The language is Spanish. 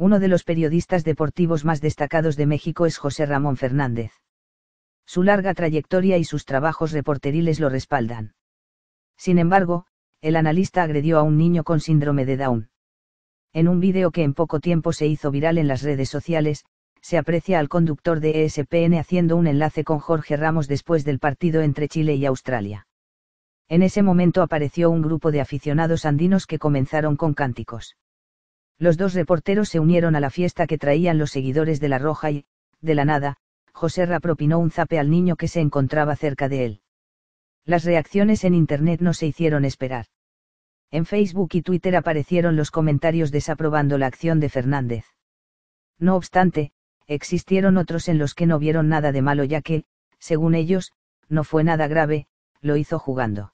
Uno de los periodistas deportivos más destacados de México es José Ramón Fernández. Su larga trayectoria y sus trabajos reporteriles lo respaldan. Sin embargo, el analista agredió a un niño con síndrome de Down. En un video que en poco tiempo se hizo viral en las redes sociales, se aprecia al conductor de ESPN haciendo un enlace con Jorge Ramos después del partido entre Chile y Australia. En ese momento apareció un grupo de aficionados andinos que comenzaron con cánticos. Los dos reporteros se unieron a la fiesta que traían los seguidores de La Roja y, de la nada, José rapropinó propinó un zape al niño que se encontraba cerca de él. Las reacciones en Internet no se hicieron esperar. En Facebook y Twitter aparecieron los comentarios desaprobando la acción de Fernández. No obstante, existieron otros en los que no vieron nada de malo ya que, según ellos, no fue nada grave, lo hizo jugando.